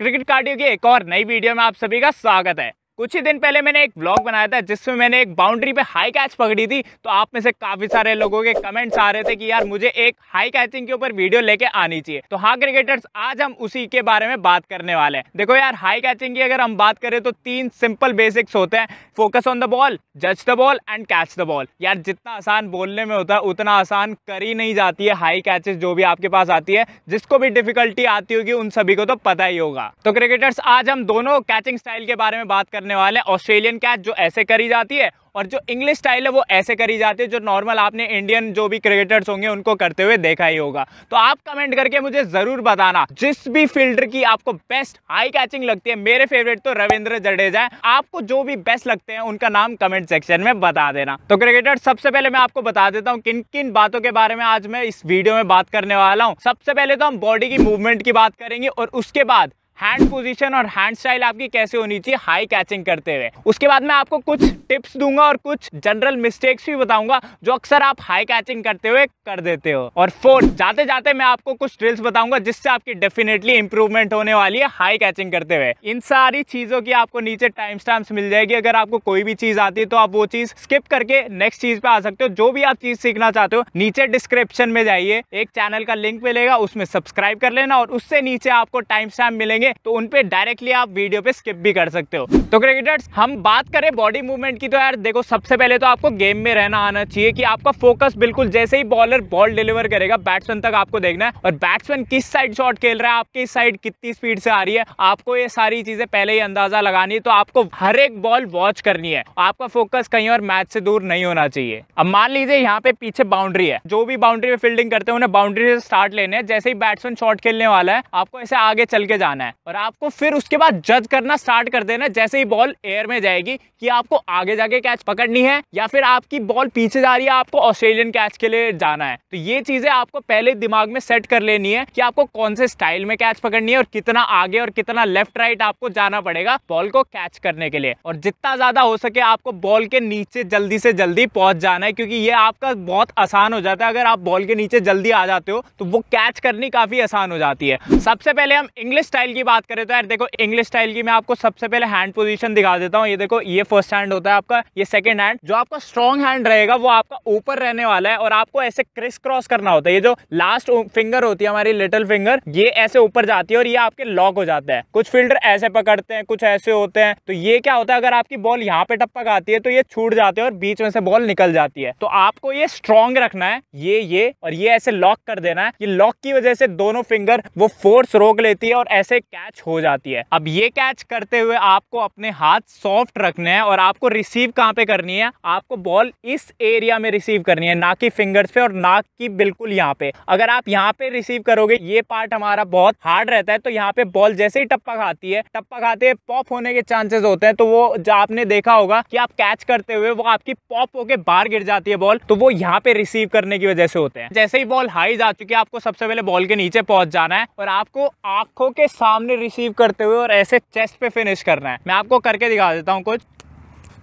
Cricket cardio की एक और नई वीडियो में आप सभी का स्वागत है कुछ ही दिन पहले मैंने एक ब्लॉग बनाया था जिसमें मैंने एक बाउंड्री पे हाई कैच पकड़ी थी तो आप में से काफ़ी सारे लोगों के कमेंट्स आ रहे थे कि यार मुझे एक हाई कैचिंग के ऊपर वीडियो लेके आनी चाहिए तो हाँ क्रिकेटर्स आज हम उसी के बारे में बात करने वाले हैं देखो यार हाई कैचिंग की अगर हम बात करें तो तीन सिंपल बेसिक्स होते हैं फोकस ऑन द बॉल जज the ball and catch the ball यार जितना आसान बोलने में होता है उतना आसान करी नहीं जाती है हाई कैचेस जो भी आपके पास आती है जिसको भी डिफिकल्टी आती होगी उन सभी को तो पता ही होगा तो क्रिकेटर्स आज हम दोनों कैचिंग स्टाइल के बारे में बात करने करने वाले हैं ऑस्ट्रेलियन कैच जो ऐसे करी जाती है और जो इंग्लिश स्टाइल है वो ऐसे करी जाती है जो नॉर्मल आपने इंडियन जो भी क्रिकेटर्स होंगे उनको करते हुए देखा ही होगा तो आप कमेंट करके मुझे ज़रूर बताना जिस भी फील्डर की आपको बेस्ट हाई कैचिंग लगती है मेरे फेवरेट तो रविंद्र जडेजा है आपको जो भी बेस्ट लगते हैं उनका नाम कमेंट सेक्शन में बता देना तो क्रिकेटर सबसे पहले मैं आपको बता देता हूँ किन किन बातों के बारे में आज मैं इस वीडियो में बात करने वाला हूँ सबसे पहले तो हम बॉडी की मूवमेंट की बात करेंगे और उसके बाद हैंड पोजीशन और हैंड स्टाइल आपकी कैसे होनी चाहिए हाई कैचिंग करते हुए उसके बाद मैं आपको कुछ टिप्स दूंगा और कुछ जनरल मिस्टेक्स भी बताऊंगा जो अक्सर आप हाई कैचिंग करते हुए कर देते हो और फोर्थ जाते जाते मैं आपको कुछ ड्रिल्स बताऊंगा जिससे आपकी डेफिनेटली इंप्रूवमेंट होने वाली है हाई कैचिंग करते हुए इन सारी चीजों की आपको नीचे टाइम स्टैम्स मिल जाएगी अगर आपको कोई भी चीज आती है तो आप वो चीज स्किप करके नेक्स्ट चीज पे आ सकते हो जो भी आप चीज सीखना चाहते हो नीचे डिस्क्रिप्शन में जाइए एक चैनल का लिंक मिलेगा उसमें सब्सक्राइब कर लेना और उससे नीचे आपको टाइम स्टैम्प मिलेंगे है तो उनपे डायरेक्टली आप वीडियो पे स्किप भी कर सकते हो तो क्रिकेटर्स हम बात करें बॉडी मूवमेंट की तो यार देखो सबसे पहले तो आपको गेम में रहना आना चाहिए कि आपका फोकस बिल्कुल जैसे ही बॉलर बॉल डिलीवर करेगा बैट्समैन तक आपको देखना है और बैट्समैन किस साइड शॉट खेल रहा है आपकी साइड कितनी स्पीड से आ रही है आपको ये सारी चीजें पहले ही अंदाजा लगानी है तो आपको हर एक बॉल वॉच करनी है आपका फोकस कहीं और मैच से दूर नहीं होना चाहिए अब मान लीजिए यहाँ पे पीछे बाउंड्री है जो भी बाउंड्री में फील्डिंग करते हैं उन्हें बाउंड्री से स्टार्ट लेने जैसे ही बैट्समैन शॉट खेलने वाला है आपको ऐसे आगे चल के जाना है और आपको फिर उसके बाद जज करना स्टार्ट कर देना जैसे ही बॉल एयर में जाएगी कि आपको आगे जाके कैच पकड़नी है या फिर आपकी बॉल पीछे जा रही है आपको ऑस्ट्रेलियन कैच के लिए जाना है तो ये चीज़ें आपको पहले दिमाग में सेट कर लेनी है कि आपको कौन से स्टाइल में कैच पकड़नी है और कितना आगे और कितना लेफ्ट राइट आपको जाना पड़ेगा बॉल को कैच करने के लिए और जितना ज़्यादा हो सके आपको बॉल के नीचे जल्दी से जल्दी पहुंच जाना है क्योंकि ये आपका बहुत आसान हो जाता है अगर आप बॉल के नीचे जल्दी आ जाते हो तो वो कैच करनी काफ़ी आसान हो जाती है सबसे पहले हम इंग्लिश स्टाइल की बात करें तो यार देखो इंग्लिश स्टाइल की मैं आपको सबसे पहले हैंड पोजीशन दिखा देता हूँ ये देखो ये फर्स्ट हैंड होता है आपका ये सेकंड हैंड जो आपका स्ट्रॉन्ग हैंड रहेगा वो आपका ऊपर रहने वाला है और आपको ऐसे क्रिस क्रॉस करना होता है ये जो लास्ट फिंगर होती है हमारी लिटिल फिंगर ये ऐसे ऊपर जाती है और ये आपके लॉक हो जाता है कुछ फिल्टर ऐसे पकड़ते हैं कुछ ऐसे होते हैं तो ये क्या होता है अगर आपकी बॉल यहाँ पे टपक आती है तो ये छूट जाते हैं और बीच में से बॉल निकल जाती है तो आपको ये स्ट्रॉन्ग रखना है ये ये और ये ऐसे लॉक कर देना है ये लॉक की वजह से दोनों फिंगर वो फोर्स रोक लेती है और ऐसे कैच हो जाती है अब ये कैच करते हुए आपको अपने हाथ सॉफ्ट रखने हैं और आपको रिसीव कहाँ पे करनी है आपको बॉल इस एरिया में रिसीव करनी है ना कि फिंगर्स पे और ना कि बिल्कुल यहाँ पे अगर आप यहाँ पे रिसीव करोगे ये पार्ट हमारा बहुत हार्ड रहता है तो यहाँ पे बॉल जैसे ही टप्पा खाती है टप्पा खाते है पॉप होने के चांसेस होते हैं तो वो जो आपने देखा होगा कि आप कैच करते हुए वो आपकी पॉप होके बाहर गिर जाती है बॉल तो वो यहाँ पे रिसीव करने की वजह से होते हैं जैसे ही बॉल हाई जा चुकी है आपको सबसे पहले बॉल के नीचे पहुंच जाना है और आपको आंखों के सामने हंड्रेड रिसीव करते हुए और ऐसे चेस्ट पे फिनिश करना है मैं आपको करके दिखा देता हूँ कुछ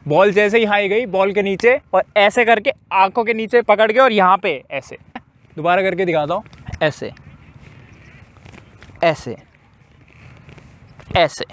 बॉल जैसे ही हाई गई बॉल के नीचे और ऐसे करके आंखों के नीचे पकड़ के और यहाँ पे ऐसे दोबारा करके दिखाता हूँ ऐसे ऐसे ऐसे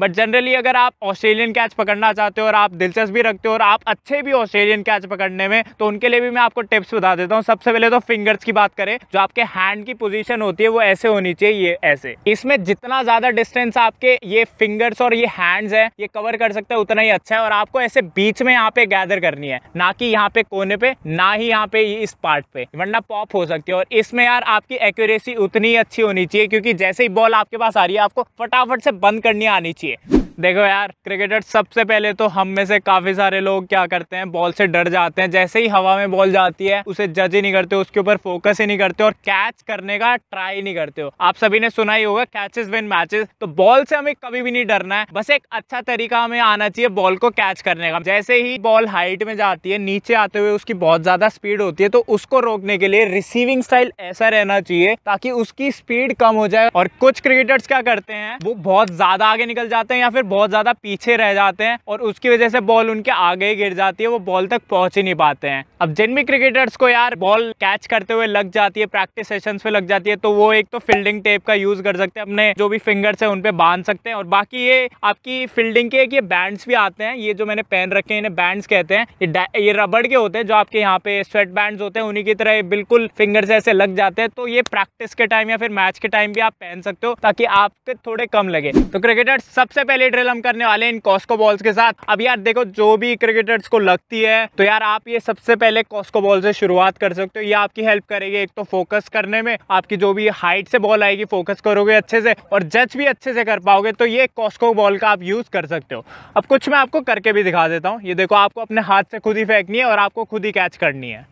बट जनरली अगर आप ऑस्ट्रेलियन कैच पकड़ना चाहते हो और आप दिलचस्पी रखते हो और आप अच्छे भी ऑस्ट्रेलियन कैच पकड़ने में तो उनके लिए भी मैं आपको टिप्स बता देता हूँ सबसे पहले तो फिंगर्स की बात करें जो आपके हैंड की पोजिशन होती है वो ऐसे होनी चाहिए ये ऐसे इसमें जितना ज़्यादा डिस्टेंस आपके ये फिंगर्स और ये हैंड्स है ये कवर कर सकते हैं उतना ही अच्छा है और आपको ऐसे बीच में यहाँ पे गैदर करनी है ना कि यहाँ पे कोने पे ना ही यहाँ पे इस पार्ट पे वरना पॉप हो सकती है और इसमें यार आपकी एक्यूरेसी उतनी अच्छी होनी चाहिए क्योंकि जैसे ही बॉल आपके पास आ रही है आपको फटाफट से बंद करनी आनी चाहिए Turkey. देखो यार क्रिकेटर सबसे पहले तो हम में से काफी सारे लोग क्या करते हैं बॉल से डर जाते हैं जैसे ही हवा में बॉल जाती है उसे जज ही नहीं करते उसके ऊपर फोकस ही नहीं करते और कैच करने का ट्राई नहीं करते हो आप सभी ने सुना ही होगा कैचेस विन मैचेस तो बॉल से हमें कभी भी नहीं डरना है बस एक अच्छा तरीका हमें आना चाहिए बॉल को कैच करने का जैसे ही बॉल हाइट में जाती है नीचे आते हुए उसकी बहुत ज्यादा स्पीड होती है तो उसको रोकने के लिए रिसीविंग स्टाइल ऐसा रहना चाहिए ताकि उसकी स्पीड कम हो जाए और कुछ क्रिकेटर्स क्या करते हैं वो बहुत ज्यादा आगे निकल जाते हैं या फिर बहुत ज़्यादा पीछे रह जाते हैं और उसकी वजह से बॉल उनके आगे ही गिर जाती है वो बॉल तक पहुँच ही नहीं पाते हैं अब जिन भी क्रिकेटर्स को यार बॉल कैच करते हुए लग जाती है प्रैक्टिस सेशंस पे लग जाती है तो वो एक तो फील्डिंग टेप का यूज़ कर सकते हैं अपने जो भी फिंगर्स हैं उन पर बांध सकते हैं और बाकी ये आपकी फील्डिंग के ये बैंड्स भी आते हैं ये जो मैंने पहन रखे हैं इन्हें बैंड्स कहते हैं ये ये रबड़ के होते हैं जो आपके यहाँ पे स्वेट बैंड होते हैं उन्हीं की तरह बिल्कुल फिंगर से ऐसे लग जाते हैं तो ये प्रैक्टिस के टाइम या फिर मैच के टाइम भी आप पहन सकते हो ताकि आपके थोड़े कम लगे तो क्रिकेटर्स सबसे पहले ट्रेल हम करने वाले इन कॉस्को बॉल्स के साथ अब यार देखो जो भी क्रिकेटर्स को लगती है तो यार आप ये सबसे पहले कॉस्को बॉल से शुरुआत कर सकते हो ये आपकी हेल्प करेगी एक तो फोकस करने में आपकी जो भी हाइट से बॉल आएगी फोकस करोगे अच्छे से और जज भी अच्छे से कर पाओगे तो ये कॉस्को बॉल का आप यूज़ कर सकते हो अब कुछ मैं आपको करके भी दिखा देता हूँ ये देखो आपको अपने हाथ से खुद ही फेंकनी है और आपको खुद ही कैच करनी है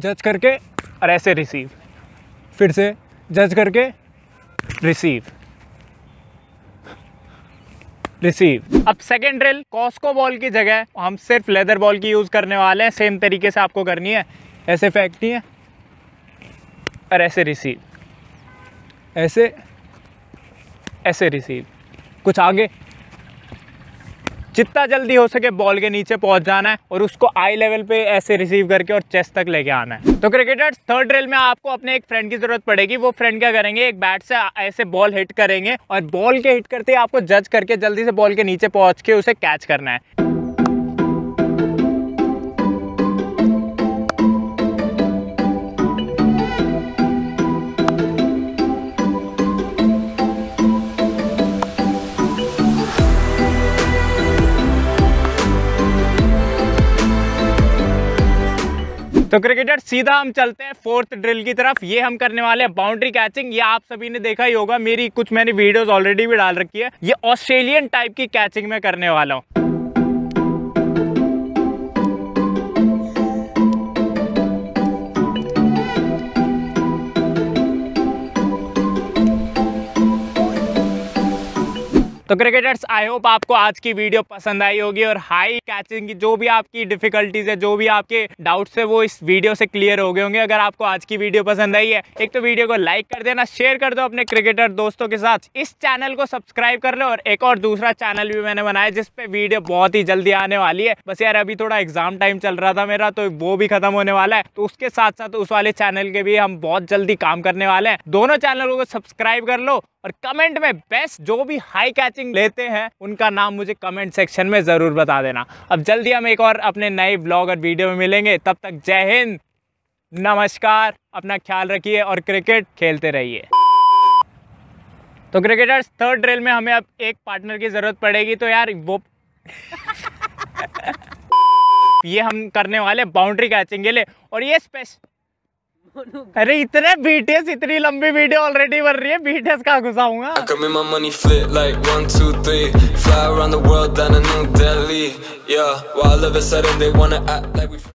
जज करके और ऐसे रिसीव फिर से जज करके रिसीव रिसीव अब सेकेंड ड्रिल कॉस्को बॉल की जगह हम सिर्फ लेदर बॉल की यूज़ करने वाले हैं सेम तरीके से आपको करनी है ऐसे फेंकनी है और ऐसे रिसीव ऐसे ऐसे रिसीव कुछ आगे जितना जल्दी हो सके बॉल के नीचे पहुंच जाना है और उसको आई लेवल पे ऐसे रिसीव करके और चेस्ट तक लेके आना है तो क्रिकेटर्स थर्ड रेल में आपको अपने एक फ्रेंड की जरूरत पड़ेगी वो फ्रेंड क्या करेंगे एक बैट से ऐसे बॉल हिट करेंगे और बॉल के हिट करते ही आपको जज करके जल्दी से बॉल के नीचे पहुंच के उसे कैच करना है तो क्रिकेटर सीधा हम चलते हैं फोर्थ ड्रिल की तरफ ये हम करने वाले हैं बाउंड्री कैचिंग ये आप सभी ने देखा ही होगा मेरी कुछ मैंने वीडियोस ऑलरेडी भी डाल रखी है ये ऑस्ट्रेलियन टाइप की कैचिंग में करने वाला हूँ तो क्रिकेटर्स आई होप आपको आज की वीडियो पसंद आई होगी और हाई कैचिंग की जो भी आपकी डिफिकल्टीज है जो भी आपके डाउट्स है वो इस वीडियो से क्लियर हो गए होंगे अगर आपको आज की वीडियो पसंद आई है एक तो वीडियो को लाइक कर देना शेयर कर दो अपने क्रिकेटर दोस्तों के साथ इस चैनल को सब्सक्राइब कर लो और एक और दूसरा चैनल भी मैंने बनाया जिसपे वीडियो बहुत ही जल्दी आने वाली है बस यार अभी थोड़ा एग्जाम टाइम चल रहा था मेरा तो वो भी खत्म होने वाला है तो उसके साथ साथ उस वाले चैनल के भी हम बहुत जल्दी काम करने वाले हैं दोनों चैनलों को सब्सक्राइब कर लो और कमेंट में बेस्ट जो भी हाई कैचिंग कोचिंग लेते हैं उनका नाम मुझे कमेंट सेक्शन में ज़रूर बता देना अब जल्दी हम एक और अपने नए ब्लॉग और वीडियो में मिलेंगे तब तक जय हिंद नमस्कार अपना ख्याल रखिए और क्रिकेट खेलते रहिए तो क्रिकेटर्स थर्ड ड्रिल में हमें अब एक पार्टनर की ज़रूरत पड़ेगी तो यार वो ये हम करने वाले बाउंड्री कैचिंग के लिए और ये स्पेशल अरे इतने बीटीएस इतनी लंबी वीडियो ऑलरेडी बन रही है बीटीएस का घुसाऊंगा like like we...